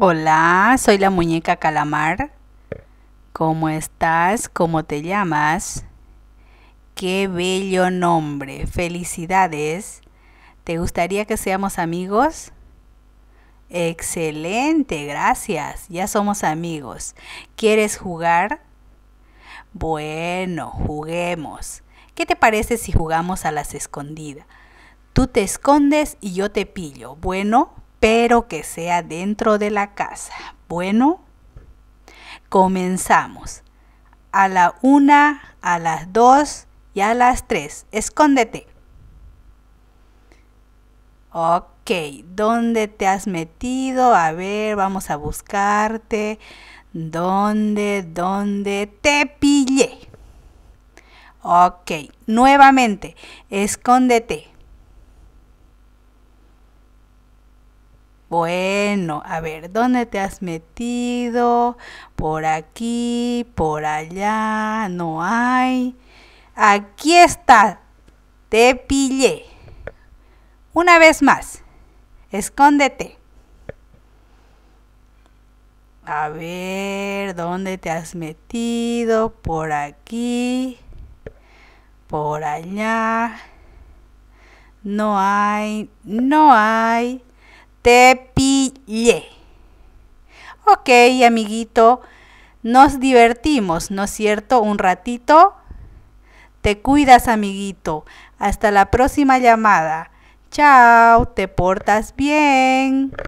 Hola, soy la muñeca calamar. ¿Cómo estás? ¿Cómo te llamas? Qué bello nombre. Felicidades. ¿Te gustaría que seamos amigos? Excelente, gracias. Ya somos amigos. ¿Quieres jugar? Bueno, juguemos. ¿Qué te parece si jugamos a las escondidas? Tú te escondes y yo te pillo. Bueno, pero que sea dentro de la casa. Bueno, comenzamos. A la una, a las dos y a las tres. Escóndete. Ok, ¿dónde te has metido? A ver, vamos a buscarte. ¿Dónde, dónde te pillé? Ok, nuevamente, escóndete. Bueno, a ver, ¿dónde te has metido? Por aquí, por allá, no hay. Aquí está, te pillé. Una vez más, escóndete. A ver, ¿dónde te has metido? Por aquí, por allá. No hay, no hay te pillé. Ok, amiguito, nos divertimos, ¿no es cierto? Un ratito. Te cuidas, amiguito. Hasta la próxima llamada. Chao, te portas bien.